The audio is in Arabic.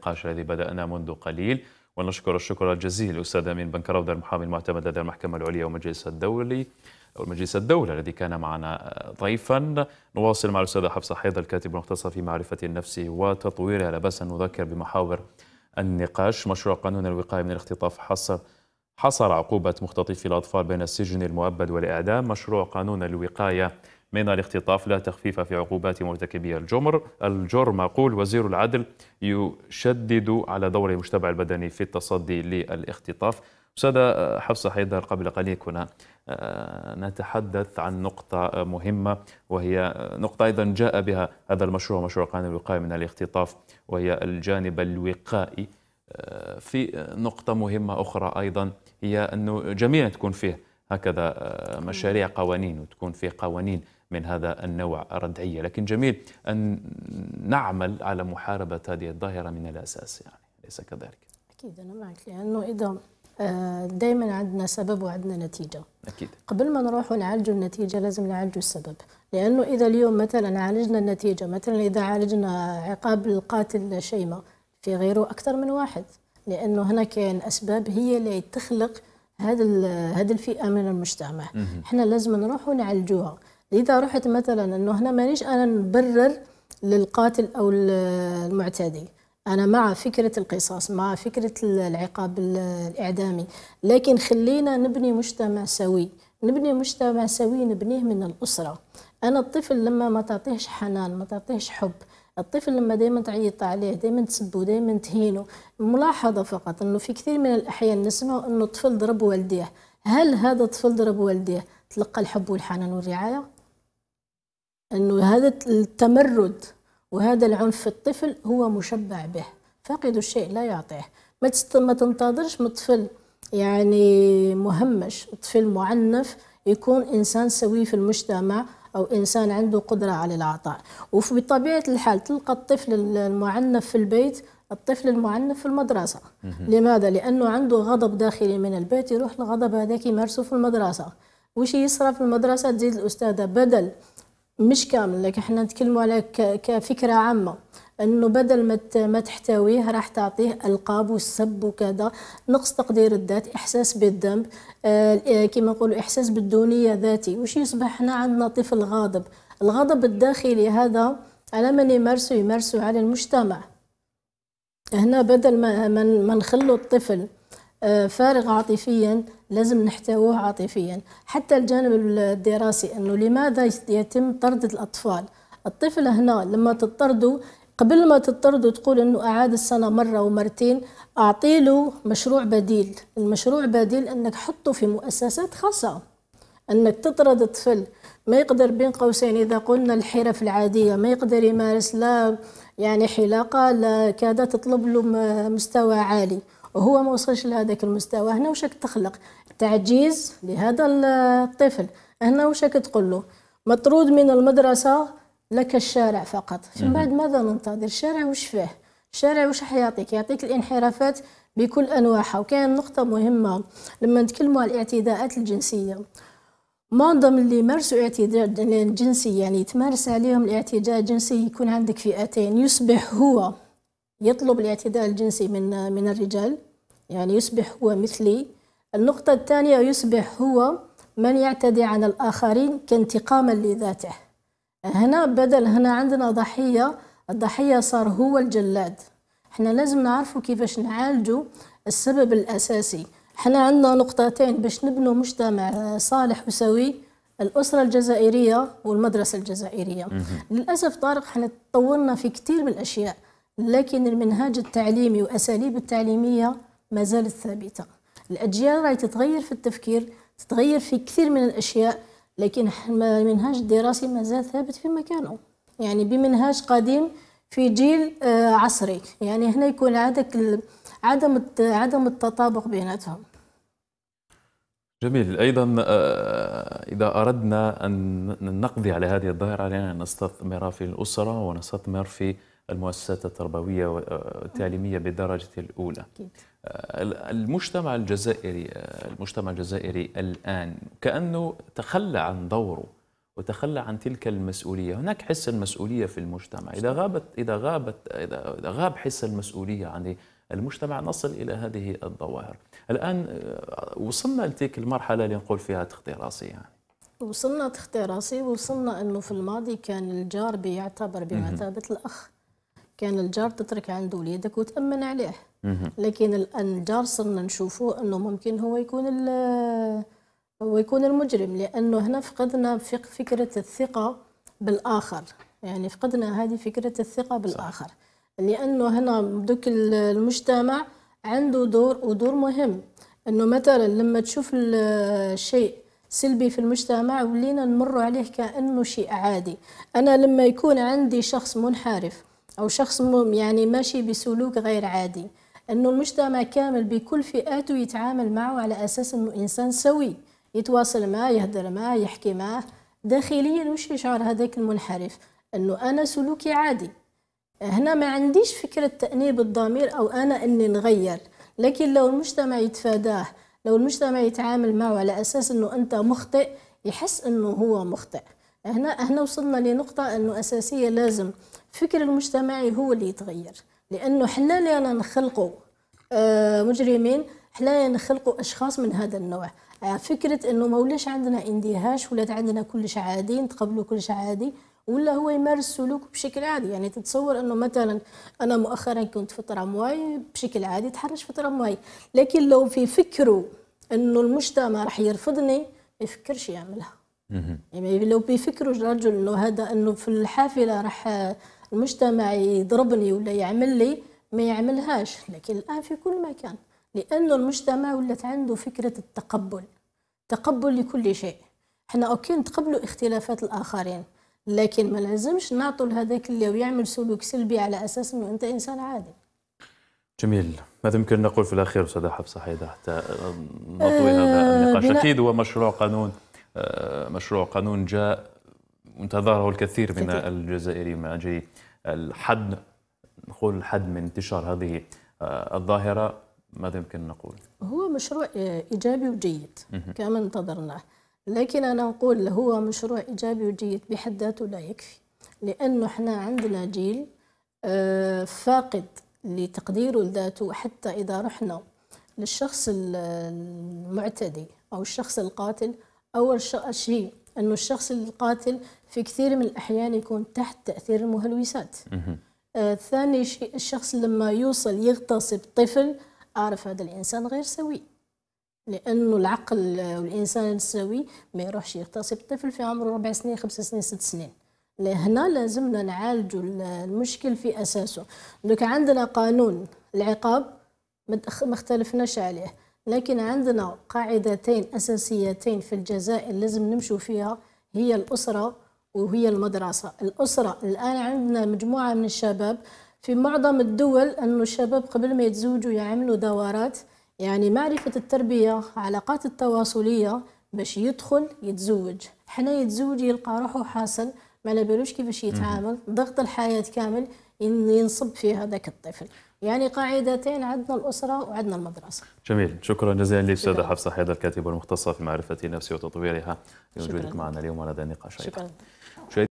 النقاش الذي بدأنا منذ قليل ونشكر الشكر الجزيل الأستاذ أمين بن كراودة المحامي المعتمد لدى المحكمة العليا ومجلس الدولي أو مجلس الدولة الذي كان معنا ضيفا نواصل مع الأستاذة حفصة حيض الكاتب المختص في معرفة النفس وتطويرها لا بأس أن نذكر بمحاور النقاش مشروع قانون الوقاية من الاختطاف حصر حصر عقوبة مختطفي الأطفال بين السجن المؤبد والإعدام مشروع قانون الوقاية من الاختطاف لا تخفيف في عقوبات مرتكبي الجمر الجرم يقول وزير العدل يشدد على دور المجتمع المدني في التصدي للاختطاف أستاذة حفصة حيدر قبل قليل كنا آه، نتحدث عن نقطة مهمة وهي نقطة أيضا جاء بها هذا المشروع مشروع قانون الوقاية من الاختطاف وهي الجانب الوقائي آه، في نقطة مهمة أخرى أيضا هي أنه جميعا تكون فيه هكذا آه، مشاريع قوانين وتكون في قوانين من هذا النوع ردعية لكن جميل أن نعمل على محاربة هذه الظاهرة من الأساس يعني ليس كذلك أكيد أنا معك لأنه إذا آه، دائما عندنا سبب وعندنا نتيجة أكيد قبل ما نروح ونعالج النتيجة لازم نعالج السبب لأنه إذا اليوم مثلا عالجنا النتيجة مثلا إذا عالجنا عقاب القاتل شيماء في غيره أكثر من واحد لأنه هنا كان أسباب هي اللي تخلق هذا هذه الفئه من المجتمع احنا لازم نروحوا نعالجوها اذا رحت مثلا انه هنا مانيش انا نبرر للقاتل او المعتدي انا مع فكره القصاص مع فكره العقاب الاعدامي لكن خلينا نبني مجتمع سوي نبني مجتمع سوي نبنيه من الاسره انا الطفل لما ما تعطيهش حنان ما تعطيهش حب الطفل لما دائما تعيط عليه دائما تسبه دائما تهينه ملاحظه فقط انه في كثير من الاحيان نسمع انه الطفل ضرب والديه هل هذا الطفل ضرب والديه تلقى الحب والحنان والرعايه انه هذا التمرد وهذا العنف في الطفل هو مشبع به فاقد الشيء لا يعطيه ما ما تنتظرش من طفل يعني مهمش طفل معنف يكون انسان سوي في المجتمع أو إنسان عنده قدرة على العطاء وفي بطبيعة الحال تلقى الطفل المعنف في البيت الطفل المعنف في المدرسة لماذا؟ لأنه عنده غضب داخلي من البيت يروح الغضب هذاك يمارسه في المدرسة وش يصرف في المدرسة تزيد الأستاذة بدل مش كامل لكن احنا نتكلم على كفكره عامه انه بدل ما ما تحتويه راح تعطيه القاب والسب وكذا نقص تقدير الذات احساس بالذنب آه, آه، كما نقولوا احساس بالدونيه ذاتي وش يصبح هنا عندنا طفل غاضب الغضب الداخلي هذا على من يمارسه يمارسه على المجتمع هنا بدل ما ما نخلو الطفل آه، فارغ عاطفيا لازم نحتويه عاطفيا حتى الجانب الدراسي انه لماذا يتم طرد الاطفال الطفل هنا لما تطرده قبل ما تطرده تقول انه اعاد السنه مره ومرتين اعطي له مشروع بديل المشروع بديل انك حطه في مؤسسات خاصه انك تطرد الطفل ما يقدر بين قوسين اذا قلنا الحرف العاديه ما يقدر يمارس لا يعني حلاقه لا كذا تطلب له مستوى عالي وهو ما وصلش لهذاك المستوى هنا واش تخلق تعجيز لهذا الطفل هنا واش تقول له مطرود من المدرسة لك الشارع فقط من بعد ماذا ننتظر الشارع وش فيه الشارع وش حيعطيك يعطيك الانحرافات بكل انواعها وكاين نقطه مهمه لما نتكلموا على الاعتداءات الجنسيه معظم اللي يمارسوا اعتداء جنسي يعني تمارس عليهم الاعتداء الجنسي يكون عندك فئتين يصبح هو يطلب الاعتداء الجنسي من من الرجال يعني يصبح هو مثلي النقطة الثانية يصبح هو من يعتدي على الآخرين كانتقاما لذاته هنا بدل هنا عندنا ضحية الضحية صار هو الجلاد احنا لازم نعرفوا كيفاش نعالجوا السبب الأساسي احنا عندنا نقطتين باش نبنوا مجتمع صالح وسوي الأسرة الجزائرية والمدرسة الجزائرية للأسف طارق احنا تطورنا في كثير من الأشياء لكن المنهاج التعليمي وأساليب التعليمية ما زالت ثابتة الأجيال راهي تتغير في التفكير تتغير في كثير من الأشياء لكن المنهاج الدراسي ما زال ثابت في مكانه يعني بمنهاج قديم في جيل آه، عصري يعني هنا يكون عندك عدم عدم التطابق بيناتهم جميل ايضا آه، اذا اردنا ان نقضي على هذه الظاهره علينا ان نستثمر في الاسره ونستثمر في المؤسسات التربوية والتعليمية آه، بدرجة الأولى آه، المجتمع الجزائري آه، المجتمع الجزائري الآن كأنه تخلى عن دوره وتخلى عن تلك المسؤولية هناك حس المسؤولية في المجتمع إذا غابت إذا غابت إذا غاب حس المسؤولية عن المجتمع نصل إلى هذه الظواهر الآن وصلنا لتلك المرحلة اللي نقول فيها تخطي راسي يعني وصلنا تخطي راسي وصلنا أنه في الماضي كان الجار بيعتبر بمثابة الأخ كان الجار تترك عنده وليدك وتامن عليه لكن الان الجار صرنا نشوفوا انه ممكن هو يكون هو يكون المجرم لانه هنا فقدنا فكره الثقه بالاخر يعني فقدنا هذه فكره الثقه بالاخر صح. لانه هنا دوك المجتمع عنده دور ودور مهم انه مثلا لما تشوف الشيء سلبي في المجتمع ولينا نمر عليه كانه شيء عادي انا لما يكون عندي شخص منحرف أو شخص يعني ماشي بسلوك غير عادي أنه المجتمع كامل بكل فئاته يتعامل معه على أساس أنه إنسان سوي يتواصل معه يهدر معه يحكي معه داخليا وش يشعر هذاك المنحرف أنه أنا سلوكي عادي هنا ما عنديش فكرة تأنيب الضمير أو أنا أني نغير لكن لو المجتمع يتفاداه لو المجتمع يتعامل معه على أساس أنه أنت مخطئ يحس أنه هو مخطئ هنا هنا وصلنا لنقطة أنه أساسية لازم الفكر المجتمعي هو اللي يتغير لانه حنا اللي رانا نخلقوا آه، مجرمين حنا اللي نخلقوا اشخاص من هذا النوع آه، فكره انه ما ولاش عندنا اندهاش ولا عندنا كلش عادي نتقبلوا كلش عادي ولا هو يمارس سلوك بشكل عادي يعني تتصور انه مثلا انا مؤخرا كنت في ترامواي بشكل عادي تحرش في ترامواي لكن لو في فكره انه المجتمع راح يرفضني ما يفكرش يعملها يعني لو بيفكروا الرجل انه هذا انه في الحافله راح المجتمع يضربني ولا يعمل لي ما يعملهاش لكن الآن في كل مكان لأنه المجتمع ولات عنده فكرة التقبل تقبل لكل شيء حنا أوكي نتقبلوا اختلافات الآخرين لكن ما لازمش نعطوا لهذاك اللي يعمل سلوك سلبي على أساس أنه أنت إنسان عادي جميل ماذا يمكن نقول في الأخير استاذ حفصة حيدا حتى آه، نطوي هذا النقاش آه، أكيد هو مشروع قانون آه، مشروع قانون جاء وانتظره الكثير من الجزائريين مع جي الحد نقول الحد من انتشار هذه آه، الظاهره ماذا يمكن نقول؟ هو مشروع آه، ايجابي وجيد كما انتظرناه لكن انا نقول هو مشروع ايجابي وجيد بحد ذاته لا يكفي لانه احنا عندنا جيل آه، فاقد لتقديره لذاته حتى اذا رحنا للشخص المعتدي او الشخص القاتل اول شيء انه الشخص القاتل في كثير من الاحيان يكون تحت تاثير المهلوسات آه ثاني شيء الشخص لما يوصل يغتصب طفل اعرف هذا الانسان غير سوي لانه العقل والانسان آه، السوي ما يروحش يغتصب طفل في عمره ربع سنين خمس سنين ست سنين لهنا لازمنا نعالجوا المشكل في اساسه دوك عندنا قانون العقاب ما اختلفناش عليه لكن عندنا قاعدتين أساسيتين في الجزائر لازم نمشوا فيها هي الأسرة وهي المدرسة الأسرة الآن عندنا مجموعة من الشباب في معظم الدول أن الشباب قبل ما يتزوجوا يعملوا دورات يعني معرفة التربية علاقات التواصلية باش يدخل يتزوج حنا يتزوج يلقى روحه حاصل ما على بالوش كيفاش يتعامل ضغط الحياة كامل ينصب في هذاك الطفل يعني قاعدتين عندنا الأسرة وعندنا المدرسة جميل شكرا جزيلا للأستاذة حفصة حيدر الكاتبة المختصة في معرفة النفس وتطويرها لوجودك معنا اليوم ولدى النقاش شكرا